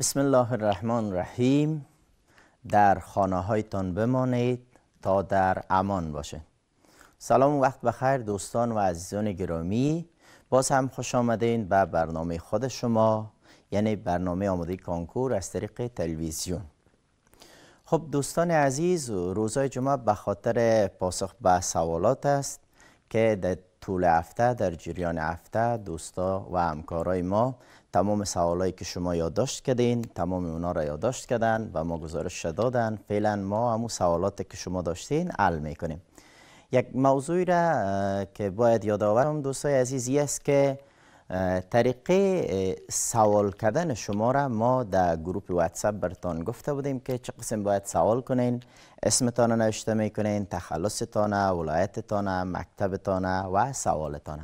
بسم الله الرحمن الرحیم در خانه هایتان بمانید تا در امان باشه سلام و وقت بخیر دوستان و عزیزان گرامی باز هم خوش آمدین به برنامه خود شما یعنی برنامه آماده کانکور از طریق تلویزیون خب دوستان عزیز روزای جمعه به خاطر پاسخ به سوالات است که طول هفته در جریان هفته دوستا و همکارای ما تمام سوالایی که شما یادداشت کردین تمام اونا را یادداشت کردن و ما گزارش دادن فعلا ما همو سوالاتی که شما داشتین حل میکنیم یک موضوعی را که باید یادآورم دوستای عزیزی است که طریقه سوال کردن شما را ما در گروپ واتساپ برتان گفته بودیم که چه قسم باید سوال کنین اسمتان نوشته میکنین تخلصتان ولایتتان مکتبتان و سوالتان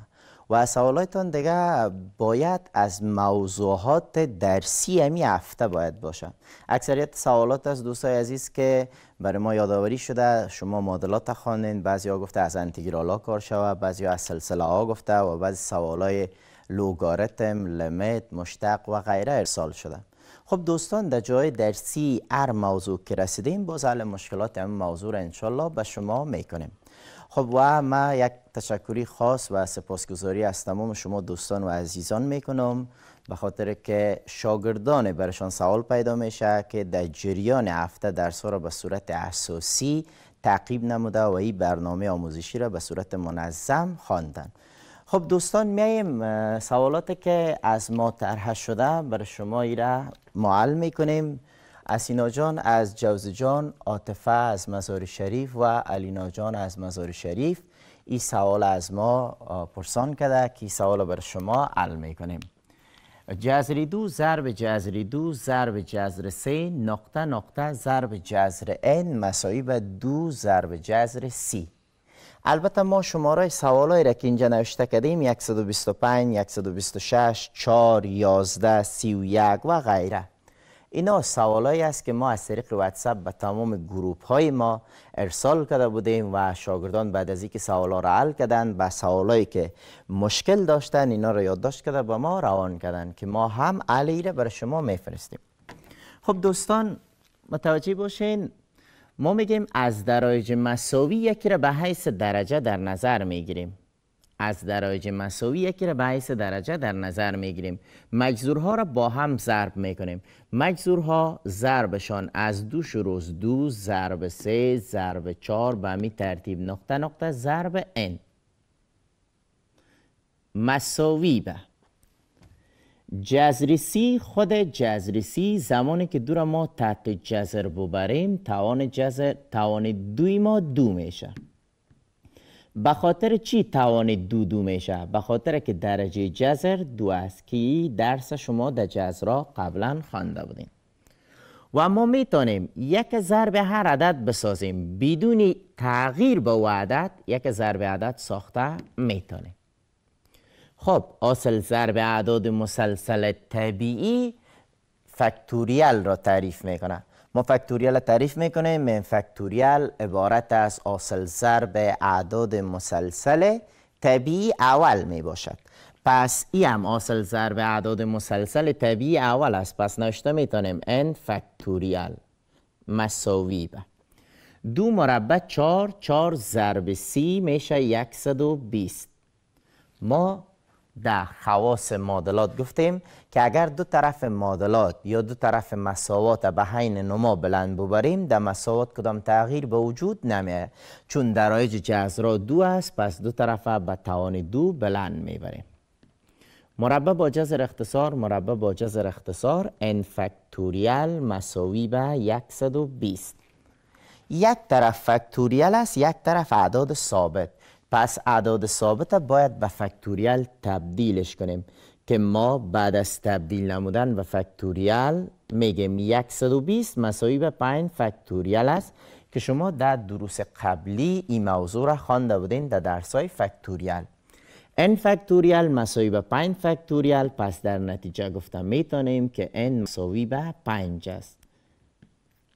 و سوالاتان دیگه باید از موضوعات درسی همی یعنی هفته باید باشه اکثریت سوالات از دوستای عزیز که برای ما یادآوری شده شما معادلات خواندین بعضی ها گفته از انتگرال ها کار شوه بعضی از سلسله ها گفته و بعضی سوالای لوگارتم، لمت مشتق و غیره ارسال شده خب دوستان در جای درسی ار موضوع که رسیدیم باز حل مشکلات این موضوع را انشالله به شما میکنیم خب و ما یک تشکری خاص و سپاسگزاری از تمام شما دوستان و عزیزان میکنم به خاطر که شاگردان برشان سوال پیدا میشه که در جریان هفته درس را به صورت اساسی تعقیب نموده و این برنامه آموزشی را به صورت منظم خواندن خب دوستان میایم سوالات که از ما طرح شده بر شما را معل کنیم اسینا جان از جان آتفه از مزار شریف و علینا جان از مزار شریف این سوال از ما پرسان کرده که سوال بر شما می کنیم جزر دو ضرب جزر دو ضرب جزر سه نقطه نقطه ضرب جزر ان مسایب به دو ضرب جزر سی البته ما شماره سوالایی را که اینجا نوشته کردیم 125 126 4 11 31 و غیره اینا سوالایی است که ما از طریق واتساب به تمام گروپ های ما ارسال کرده بودیم و شاگردان بعد از اینکه سوالا را حل کردن و سوالایی که مشکل داشتن اینا را یادداشت کرده به ما روان کردن که ما هم علیه را برای شما میفرستیم خب دوستان متوجه باشین ما میگیم از درایج مساوی یکی را به حیث درجه در نظر میگیریم از درایج مساوی یکی را به حیث درجه در نظر میگیریم مجذورها را با هم ضرب میکنیم مجذورها ضربشان از دو شروع دو ضرب سه ضرب چهار به می ترتیب نقطه نقطه ضرب n مساوی به جزریسی خود جزریسی زمانی که دور ما تحت جزر ببریم توان جزر توان دوی ما دو میشه به خاطر چی توان دو دو میشه به خاطر که درجه جزر دو است که درس شما در جزرا قبلا خوانده بودیم و ما میتونیم یک ضرب هر عدد بسازیم بدون تغییر به عدد یک ضرب عدد ساخته میتونیم خب اصل ضرب اعداد مسلسل طبیعی فکتوریل را تعریف میکنه ما فکتوریل تعریف میکنیم من فکتوریل عبارت از اصل ضرب اعداد مسلسل طبیعی اول میباشد پس ای هم اصل ضرب اعداد مسلسل طبیعی اول است پس نوشته میتونیم n فکتوریال مساوی با دو مربع چار چار ضرب سی میشه 120 ما در خواص معادلات گفتیم که اگر دو طرف معادلات یا دو طرف مساوات به حین نما بلند ببریم در مساوات کدام تغییر به وجود نمیه چون درایج جذرا دو است پس دو طرف به توان دو بلند میبریم مربع با جزر اختصار مربع با جزر اختصار n فکتوریال مساوی به 120 یک طرف فکتوریل است یک طرف اعداد ثابت پس اعداد ثابت باید به فکتوریال تبدیلش کنیم که ما بعد از تبدیل نمودن به فکتوریال میگیم 120 مساوی به 5 فکتوریال است که شما در دروس قبلی این موضوع را خوانده بودین در های فکتوریال n فکتوریال مساوی به 5 فکتوریال پس در نتیجه گفتم میتونیم که n مساوی به 5 است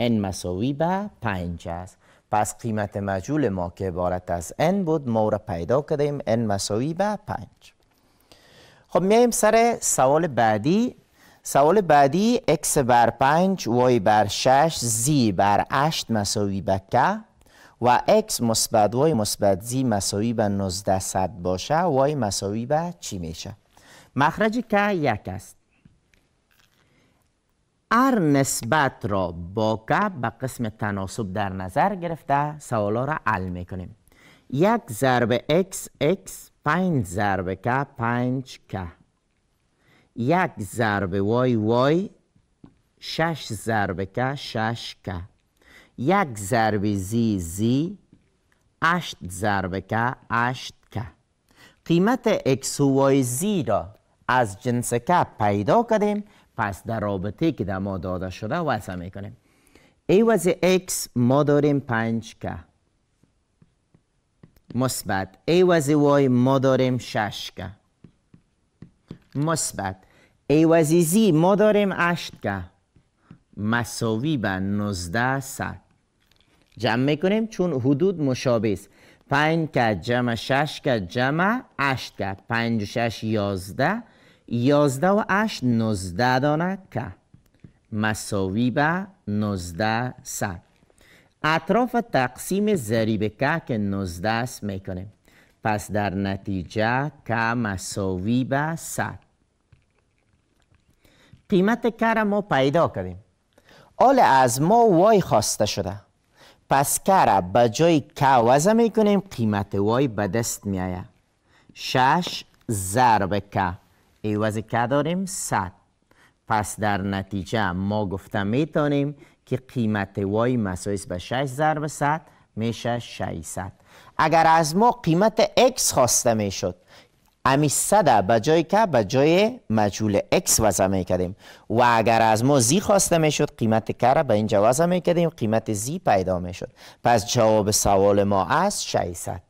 n مساوی به 5 است پس قیمت مجهول ما که عبارت از n بود ما را پیدا کردیم n مساوی به 5 خب میایم سر سوال بعدی سوال بعدی x بر 5 y بر 6 z بر 8 مساوی به k و x مثبت y مثبت z مساوی به 19 صد باشه y مساوی به چی میشه مخرج k یک است هر نسبت را با که به قسم تناسب در نظر گرفته سوالا را حل میکنیم یک ضرب x x پنج ضرب k پنج که یک ضرب y y شش ضرب k شش که یک ضرب زی z هشت ضرب k هشت که قیمت x و y z را از جنس که پیدا کردیم پس در رابطه که در ما داده شده وضع میکنیم عوض x ما داریم 5 که مثبت عوض y ما داریم 6 که مثبت عوض z ما داریم 8 که مساوی به 19 صد جمع میکنیم چون حدود مشابه است 5 که جمع 6 که جمع 8 که 5 و 6 11 یازده و اشت نزده دانه که مساوی به نزده سر اطراف تقسیم ضریب که که نزده است میکنه پس در نتیجه که مساوی به سر قیمت که را ما پیدا کردیم حال از ما وای خواسته شده پس که را به جای که وزه میکنیم قیمت وای به دست میآید شش ضرب که ایواز که داریم 100 پس در نتیجه ما گفته میتونیم که قیمت وای مسایس به 6 ضرب صد میشه 600 اگر از ما قیمت x خواسته میشد امی صد به جای که به جای مجهول x وضع میکدیم و اگر از ما زی خواسته میشد قیمت که را به اینجا وضع میکردیم قیمت زی پیدا میشد پس جواب سوال ما از 600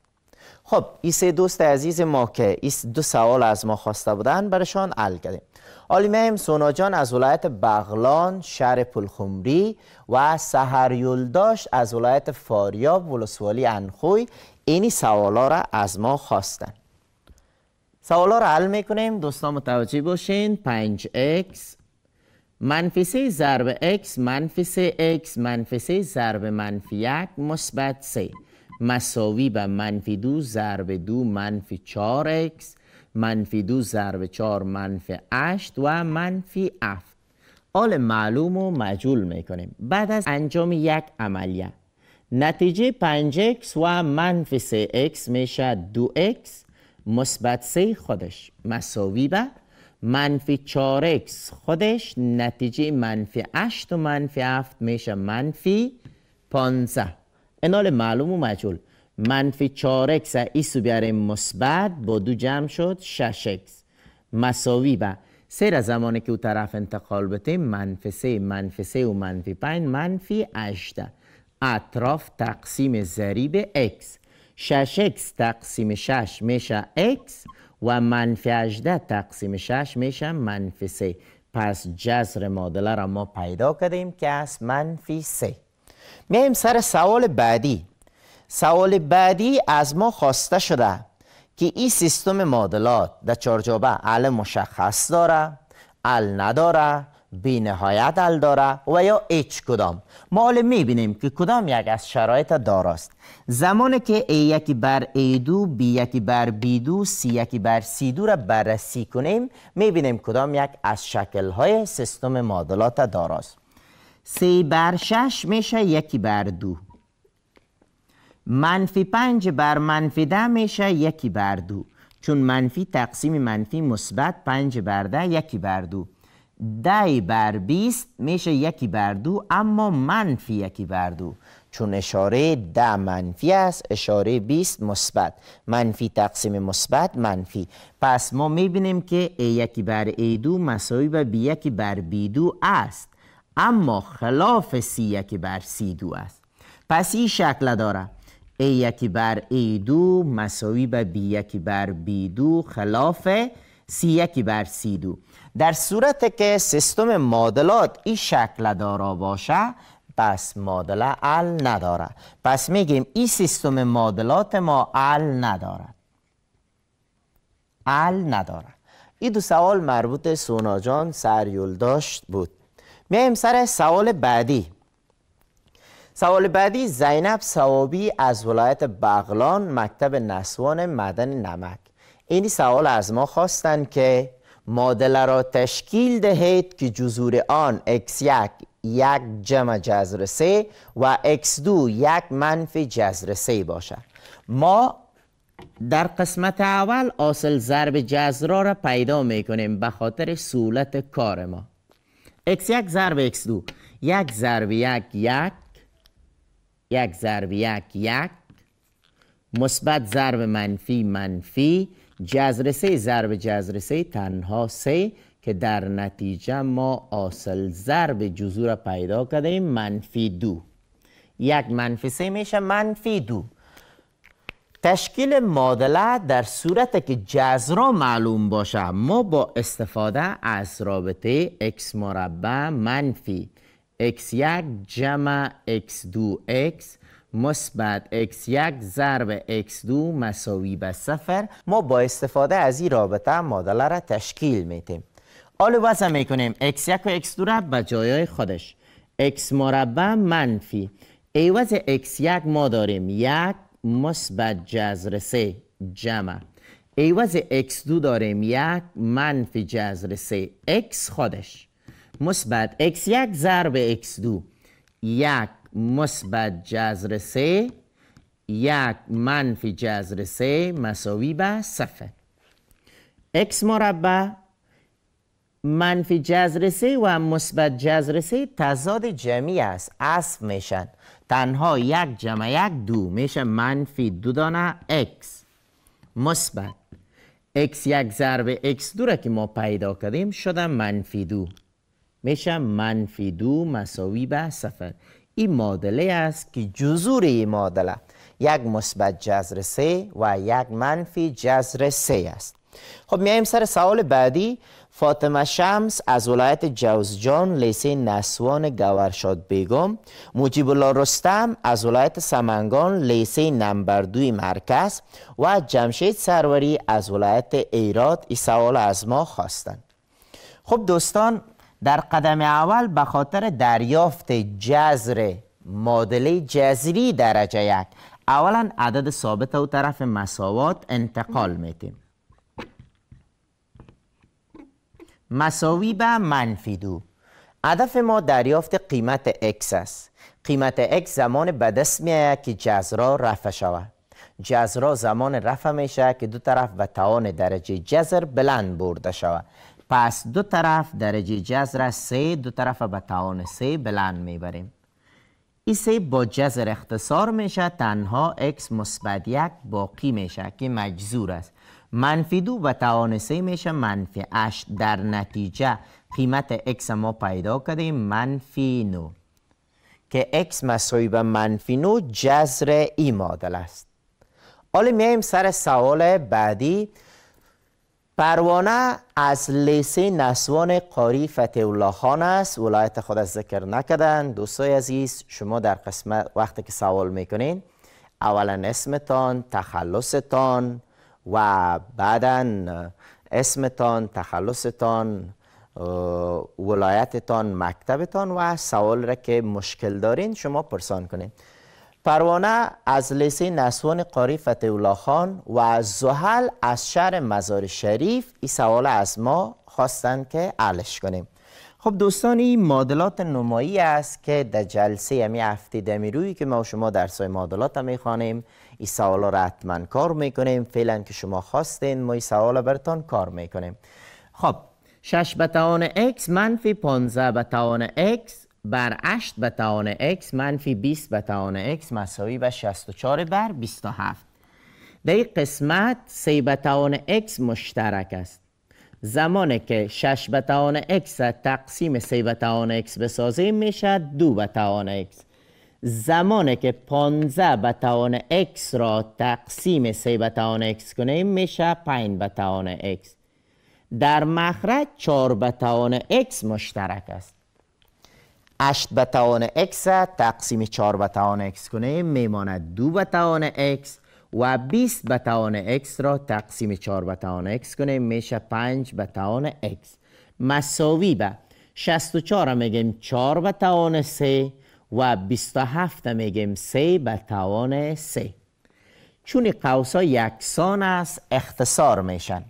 خب این سه دوست عزیز ما که این دو سوال از ما خواسته بودن برشان حل کردیم آلیمه سونا جان از ولایت بغلان شهر پلخمری و سهر یلداش از ولایت فاریاب ولسوالی انخوی اینی سوالا را از ما خواستن سوالا را حل میکنیم دوستان متوجه باشین 5x منفی سه ضرب x منفی سه x منفی سه ضرب منفی یک مثبت 3 مساوی به منفی دو ضرب دو منفی 4 x منفی دو ضرب 4 منفی 8 و منفی 7 آل معلوم و مجول میکنیم بعد از انجام یک عملیه نتیجه 5x و منفی 3x میشه 2x مثبت 3 خودش مساوی به منفی 4x خودش نتیجه منفی 8 و منفی 7 میشه منفی 15 انال معلوم و مجهول منفی 4x ایسو بیاره مثبت با دو جمع شد 6x مساوی سر سیر زمانی که او طرف انتقال بده منفی 3 منفی 3 و منفی 5 منفی 18 اطراف تقسیم ضریب x 6x تقسیم 6 میشه x و منفی 18 تقسیم 6 میشه منفی 3 پس جذر معادله را ما پیدا کردیم که از منفی 3 میایم سر سوال بعدی سوال بعدی از ما خواسته شده که این سیستم معادلات در چارجابه ال مشخص داره ال نداره بی نهایت ال داره و یا هیچ کدام ما می میبینیم که کدام یک از شرایط داراست زمانی که ای یکی بر ای دو بی یکی بر بی دو سی یکی بر سی دو را بررسی کنیم میبینیم کدام یک از شکل های سیستم معادلات داراست سه بر شش میشه یکی بر دو منفی پنج بر منفی ده میشه یکی بر دو چون منفی تقسیم منفی مثبت پنج بر ده یکی بر دو ده بر بیست میشه یکی بر دو اما منفی یکی بر دو چون اشاره ده منفی است اشاره 20 مثبت منفی تقسیم مثبت منفی پس ما میبینیم که ای یکی بر ای دو مساوی به b یکی بر بی دو است اما خلاف سی یکی بر سی دو است پس این شکل داره ای یکی بر ای دو مساوی به بی یکی بر بی دو خلاف سی یکی بر سی دو در صورت که سیستم معادلات این شکل داره باشه پس معادله ال نداره پس میگیم این سیستم معادلات ما ال نداره ال نداره این دو سوال مربوط سونا جان سریول داشت بود میایم سر سوال بعدی سوال بعدی زینب سوابی از ولایت بغلان مکتب نسوان مدن نمک اینی سوال از ما خواستند که معادله را تشکیل دهید که جزور آن x1 یک جمع جزر سه و x2 یک منفی جزر سه باشد ما در قسمت اول اصل ضرب جذرا را پیدا میکنیم به خاطر سولت کار ما x یک ضرب x دو یک ضرب یک یک یک ضرب یک یک مثبت ضرب منفی منفی جذر سه ضرب جذر سه تنها سه که در نتیجه ما اصل ضرب جزور را پیدا کردیم منفی دو یک منفی سه میشه منفی دو تشکیل معادله در صورت که جزرا معلوم باشه ما با استفاده از رابطه x مربع منفی x1 جمع x2x مثبت x1 ضرب x2 مساوی به صفر ما با استفاده از این رابطه معادله را تشکیل میتیم حالا وضع میکنیم x1 و x2 را به جای خودش x مربع منفی عوض x1 ما داریم یک مثبت جذر سه جمع ایواز x2 داریم یک منفی جذر سه x خودش مثبت x یک ضرب x2 یک مثبت جذر سه یک منفی جذر سه مساوی به صفر x مربع منفی جزرسه و مثبت جزرسه تضاد جمعی است اصف میشن تنها یک جمع یک دو میشه منفی دو دانه x مثبت x یک ضرب x دو را که ما پیدا کردیم شده منفی دو میشه منفی دو مساوی به صفر این معادله است که جزور این مادله یک مثبت جزر سه و یک منفی جزر سه است خب میایم سر سوال بعدی فاطمه شمس از ولایت جوزجان لیسه نسوان گورشاد بیگم مجیب الله رستم از ولایت سمنگان لیسه نمبر دوی مرکز و جمشید سروری از ولایت ایراد ای سوال از ما خواستند خب دوستان در قدم اول به خاطر دریافت جزر مادله جزری درجه یک اولا عدد ثابت و طرف مساوات انتقال میتیم مساوی به منفی دو هدف ما دریافت قیمت x است قیمت x زمان به دست آید که جزرا رفع شود جزرا زمان رفع شود که دو طرف به توان درجه جزر بلند برده شود پس دو طرف درجه جزر سه دو طرف به توان سه بلند می بریم این سه با جزر اختصار می شود تنها x مثبت یک باقی شود که مجزور است منفی دو و توان سه میشه منفی اش در نتیجه قیمت x ما پیدا کردیم منفی نو که x مساوی به منفی نو جذر ای معادل است حالا میایم سر سوال بعدی پروانه از لیسه نسوان قاری فتح الله خان است ولایت خود از ذکر نکردن دوستای عزیز شما در قسمت وقتی که سوال میکنین اولا اسمتان تخلصتان و بعدا اسمتان تخلصتان ولایتتان مکتبتان و سوال را که مشکل دارین شما پرسان کنید پروانه از لیسه نسوان قاری فتی خان و از زحل از شهر مزار شریف این سوال از ما خواستند که علش کنیم خب دوستان این معادلات نمایی است که در جلسه همی هفته دمیروی که ما شما درسای معادلات هم میخوانیم این سوال را حتما کار میکنیم فعلا که شما خواستین ما این سوالا برتان کار میکنیم خب 6 به توان x منفی 15 به توان x بر 8 به توان x منفی 20 به توان x مساوی به 64 بر 27 در این قسمت 3 به توان x مشترک است زمانی که 6 به توان x تقسیم 3 به توان x بسازیم میشد 2 به توان x زمانی که 15 به توان x را تقسیم 3 به توان x کنیم میشه 5 به توان x در مخرج 4 به توان x مشترک است 8 به توان x تقسیم 4 به توان x کنیم میماند 2 به توان x و 20 به توان x را تقسیم 4 به توان x کنیم میشه 5 به توان x مساوی به 64 میگیم 4 به توان 3 و 27 میگیم سه به توان سه چون قوس ها یکسان است اختصار میشن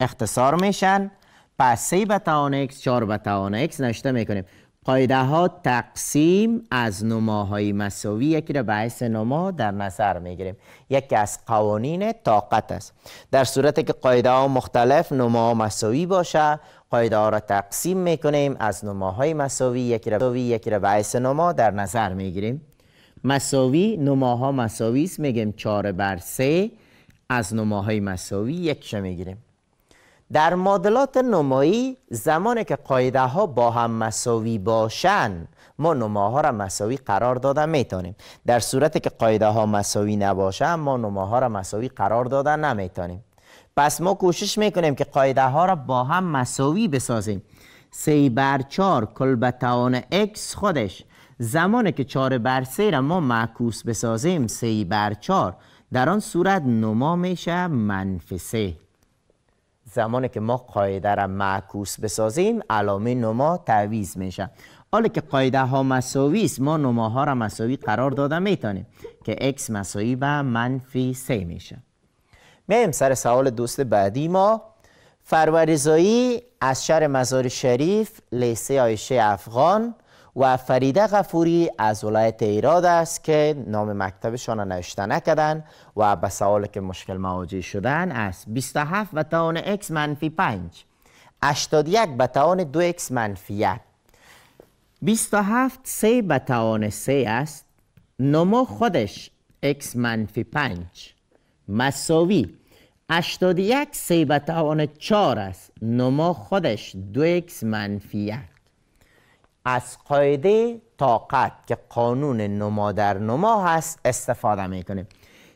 اختصار میشن پس سه به توان x 4 به توان x نشته میکنیم قایده ها تقسیم از نماهای مساوی یکی را به حیث نما در نظر میگیریم یکی از قوانین طاقت است در صورتی که قایده ها مختلف نما مساوی باشه ها را تقسیم میکنیم از نماهای مساوی یک رو یک رو باعث نما در نظر میگیریم مساوی نماها مساوی است میگیم 4 بر 3 از نماهای مساوی یک میگیریم در معادلات نمایی زمانی که قاعده ها با هم مساوی باشن ما نماها را مساوی قرار داده میتونیم در صورتی که قاعده ها مساوی نباشن ما نماها را مساوی قرار داده نمیتونیم پس ما کوشش میکنیم که قاعده ها را با هم مساوی بسازیم سی بر چار توان x خودش زمانی که چار بر سی را ما معکوس بسازیم سی بر چار در آن صورت نما میشه منفی سه زمانی که ما قاعده را معکوس بسازیم علامه نما تعویز میشه حالا که قاعده ها مساوی است ما ها را مساوی قرار داده میتانیم که x مساوی به منفی 3 میشه میایم سر سوال دوست بعدی ما فرورزایی از شهر مزار شریف لیسه آیشه افغان و فریده غفوری از ولایت ایراد است که نام مکتبشان را نوشته نکردن و به سوال که مشکل مواجه شدن است 27 به توان x منفی 5 81 به توان 2x منفی 1 27 3 به توان 3 است نمو خودش x منفی 5 مساوی 81 سی به توان 4 است نما خودش 2x منفی 1 از قاعده طاقت که قانون نما در نما هست استفاده میکنیم کنیم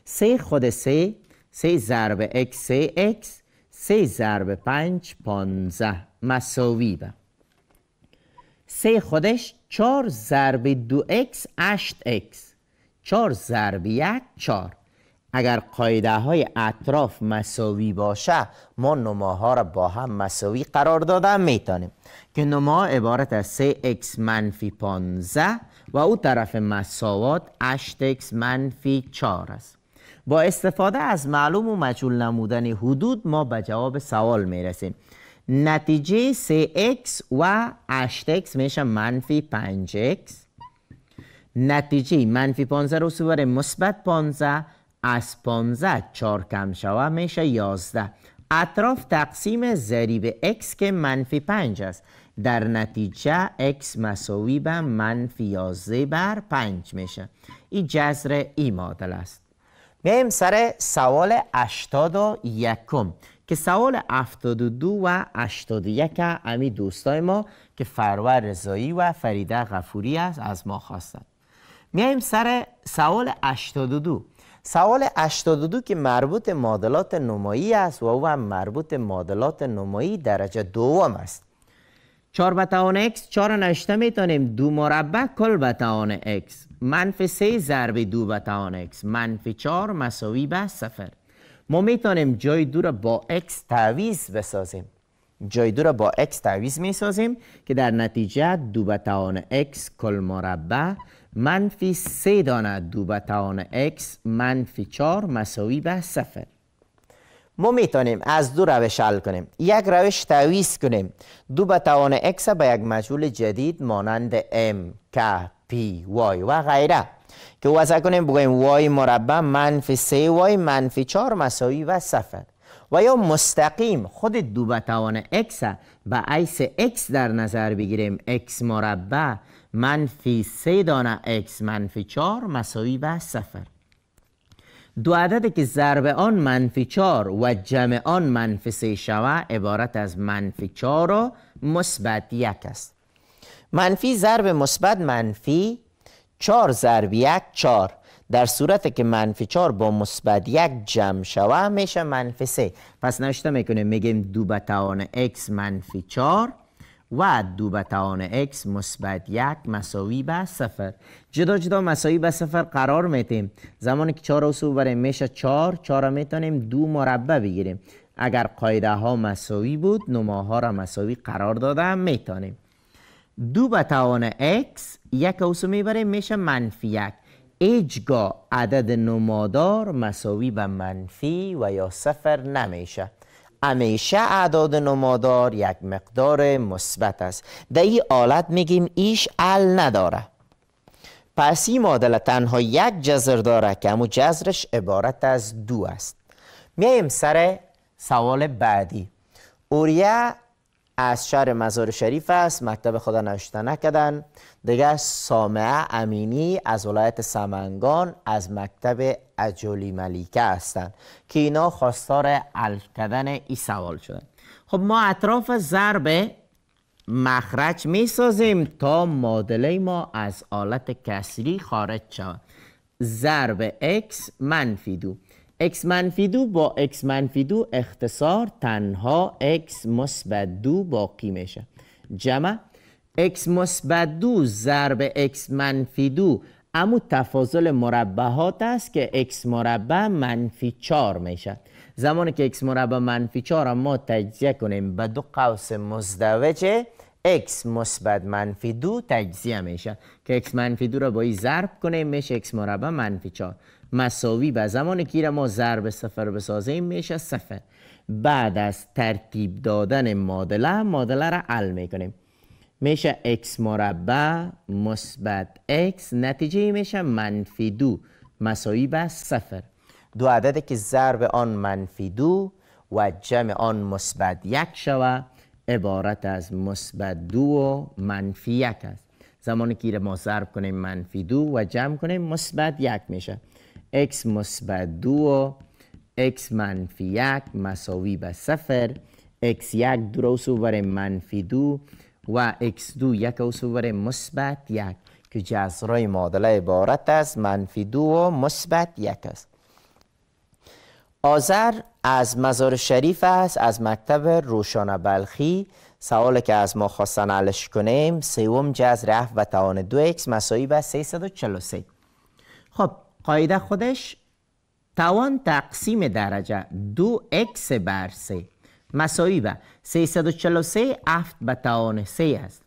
سی خود سی سی ضرب x سی x سی ضرب 5 15 مساوی به سی خودش 4 ضرب 2x 8x 4 ضرب 1 4 اگر قایده های اطراف مساوی باشه ما نماها را با هم مساوی قرار داده میتانیم که نما عبارت از 3x منفی 15 و او طرف مساوات 8x منفی 4 است با استفاده از معلوم و مجهول نمودن حدود ما به جواب سوال میرسیم نتیجه 3x و 8x میشه منفی 5x نتیجه منفی 15 رو سوار مثبت 15 از 15 4 کم شود میشه 11 اطراف تقسیم ضریب x که منفی 5 است در نتیجه x مساوی به منفی 11 بر 5 میشه این جذر ای معادل است میایم سر سوال 81 که سوال 72 و 81 امی دوستای ما که فرور رضایی و فریده غفوری است از ما خواستند میایم سر سوال 82 سوال 82 که مربوط معادلات نمایی است و او هم مربوط معادلات نمایی درجه دوم است 4 به توان x 4 نشته میتونیم دو مربع کل به توان x منفی 3 ضرب 2 به توان x منفی 4 مساوی به صفر ما میتونیم جای دو را با x تعویض بسازیم جای دو را با x تعویض میسازیم که در نتیجه دو به توان x کل مربع منفی سه دانه دو به x منفی چار مساوی به صفر ما میتونیم از دو روش حل کنیم یک روش تعویض کنیم دو به توان x به یک مجهول جدید مانند m k p y و غیره که وضع کنیم بگویم y مربع منفی 3 y منفی 4 مساوی به صفر و یا مستقیم خود دو به توان x به عیس x در نظر بگیریم x مربع منفی 3 دانه x منفی 4 مساوی به صفر دو عدد که ضرب آن منفی 4 و جمع آن منفی 3 شود عبارت از منفی 4 و مثبت یک است منفی ضرب مثبت منفی 4 ضرب یک 4 در صورت که منفی 4 با مثبت یک جمع شود میشه منفی 3 پس نشته میکنیم میگیم دو به توان x منفی 4 و دو توان x مثبت یک مساوی به صفر جدا جدا مساوی به صفر قرار میتیم زمانی که 4 اصول بریم میشه 4 4 میتونیم دو مربع بگیریم اگر قایده ها مساوی بود نماها را مساوی قرار داده میتونیم دو به توان x یک اوسو میبریم میشه منفی یک هیچگاه عدد نمادار مساوی به منفی و یا صفر نمیشه همیشه اعداد نمادار یک مقدار مثبت است در این حالت میگیم ایش ال نداره پس این معادله تنها یک جذر داره که امو جذرش عبارت از دو است میایم سر سوال بعدی اوریه از شهر مزار شریف است مکتب خدا نشته نکدن دیگه سامعه امینی از ولایت سمنگان از مکتب اجولی ملیکه هستند که اینا خواستار حل کردن این سوال شدن خب ما اطراف ضرب مخرج می سازیم تا معادله ما از آلت کسری خارج شود ضرب x منفی دو اکس منفی دو با x منفی دو اختصار تنها x مثبت دو باقی میشه جمع x مثبت دو ضرب اکس منفی دو امو تفاضل مربعات است که اکس مربع منفی چار میشه زمانی که اکس مربع منفی چار ما تجزیه کنیم به دو قوس مزدوجه x مثبت منفی دو تجزیه میشه که x منفی دو را با این ضرب کنیم میشه x مربع منفی 4 مساوی به زمان که را ما ضرب صفر بسازیم میشه صفر بعد از ترتیب دادن معادله معادله را حل میکنیم میشه x مربع مثبت x نتیجه میشه منفی دو مساوی به صفر دو عددی که ضرب آن منفی دو و جمع آن مثبت یک شود. عبارت از مثبت دو و منفی یک است زمانی که ما ضرب کنیم منفی دو و جمع کنیم مثبت یک میشه x مثبت دو و x منفی یک مساوی به صفر x یک درست برای منفی دو و x دو یک اوسو بر مثبت یک که جذرای معادله عبارت از منفی دو و مثبت یک است آذر از مزار شریف است از مکتب روشان بلخی سوال که از ما خواستن علش کنیم سوم جز رفت و توان دو اکس مساوی به 343 خب قاعده خودش توان تقسیم درجه دو اکس بر سه مساوی به 343 افت به توان است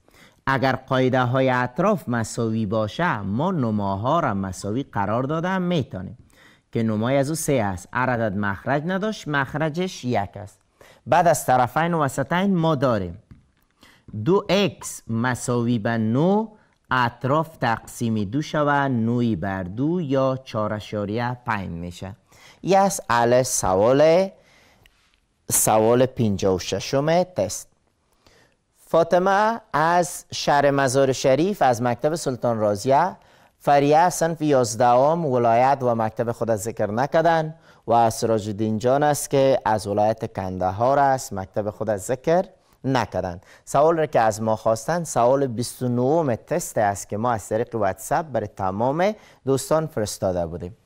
اگر قاعده های اطراف مساوی باشه ما نماها را مساوی قرار دادم میتونیم که نمای از او سه است هر عدد مخرج نداشت مخرجش یک است بعد از طرفین و وسطین ما داریم دو اکس مساوی به نو اطراف تقسیم دو شود نوی بر دو یا پنج میشه یه از ال سوال سوال ششمه تست فاطمه از شهر مزار شریف از مکتب سلطان رازیه فریه صنف یازدهم ولایت و مکتب خود ذکر نکدن و سراج الدین جان است که از ولایت کندهار است مکتب خود ذکر نکردن سوال را که از ما خواستن سوال 29 تست است که ما از طریق واتساپ برای تمام دوستان فرستاده بودیم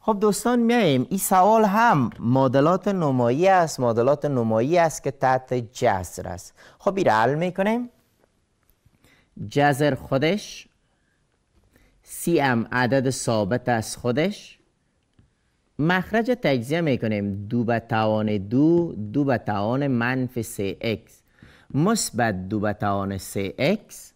خب دوستان میاییم این سوال هم مدلات نمایی است مدلات نمایی است که تحت جذر است خب این را حل میکنیم جذر خودش سی عدد ثابت از خودش مخرج تجزیه میکنیم دو به توان دو دو به توان منفی سی اکس مثبت دو به توان سی اکس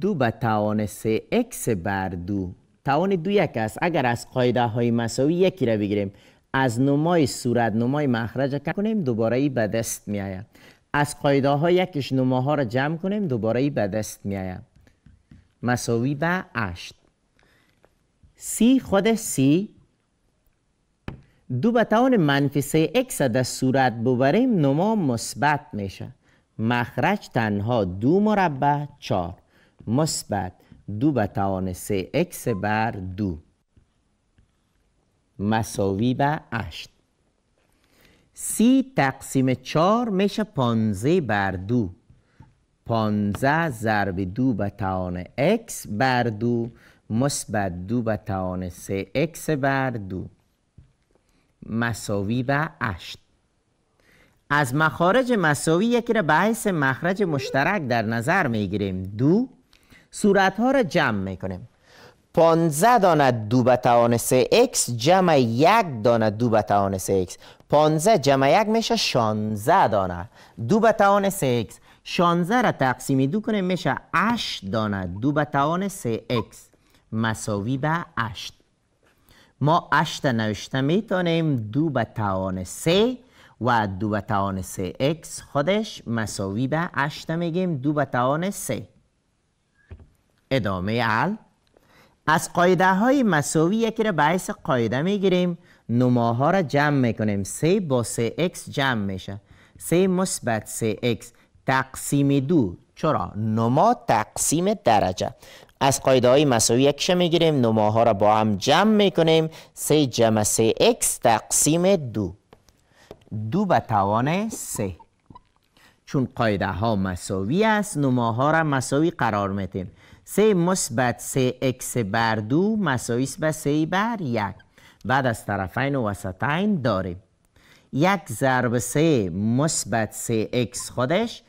دو به توان سه اکس بر دو توان دو یک است اگر از قاعده های مساوی یکی را بگیریم از نمای صورت نمای مخرج کنیم دوباره ای به دست می آید از قاعده ها یکش نماها را جمع کنیم دوباره ای به دست می آید مساوی به 8 سی خود سی دو به توان منفی سه اکس در صورت ببریم نما مثبت میشه مخرج تنها دو مربع چار مثبت دو به توان سه اکس بر دو مساوی به هشت سی تقسیم چار میشه پانزه بر دو پانزه ضرب دو به توان x بر دو مثبت دو به توان سه x بر دو مساوی به 8. از مخارج مساوی یکی را به حیث مخرج مشترک در نظر میگیریم دو صورتها را جمع میکنیم پانزه دانه دو به توان سه x جمع یک دانه دو به توان x 15 جمع یک میشه 16 دانه دو به توان 3x 16 را تقسیم دو کنیم میشه 8 دانه دو به توان 3x مساوی به 8 ما 8 نوشته میتونیم دو به توان 3 و دو به توان 3x خودش مساوی به 8 میگیم دو به توان 3 ادامه عل از قایده های مساوی یکی را به حیث قایده میگیریم نماها را جمع میکنیم 3 با 3x جمع میشه 3 مثبت 3x تقسیم دو چرا نما تقسیم درجه از قاعده های مساوی یکشه میگیریم ها را با هم جمع میکنیم سه جمع سه اکس تقسیم دو دو به توان سه چون قاعده ها مساوی است ها را مساوی قرار میتیم سه مثبت سه اکس بر دو مساوی است به سه بر یک بعد از طرفین و وسطین داریم یک ضرب سه مثبت سه اکس خودش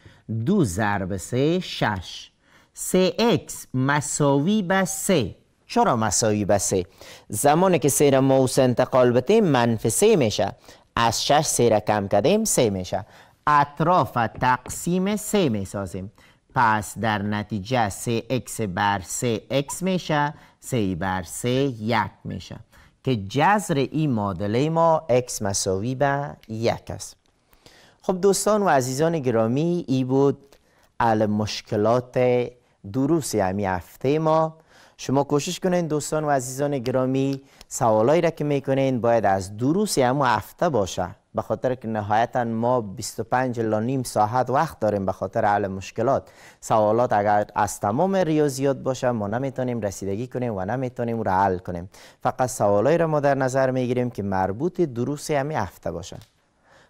دو ضرب سه شش سه اکس مساوی به سه چرا مساوی به سه؟ زمانی که سیر موس انتقال بتیم منفی سه میشه از شش سیر کم کدیم سه میشه اطراف تقسیم سه میسازیم پس در نتیجه سه اکس بر سه اکس میشه سه بر سه یک میشه که جذر این مادله ما اکس مساوی به یک است خب دوستان و عزیزان گرامی ای بود ال مشکلات دروس همی یعنی هفته ما شما کوشش کنین دوستان و عزیزان گرامی سوالایی را که میکنین باید از دروس همو هفته باشه به خاطر که نهایتا ما 25 لا نیم ساعت وقت داریم به خاطر مشکلات سوالات اگر از تمام ریاضیات باشه ما نمیتونیم رسیدگی کنیم و نمیتونیم را حل کنیم فقط سوالایی را ما در نظر میگیریم که مربوط دروس همی هفته باشه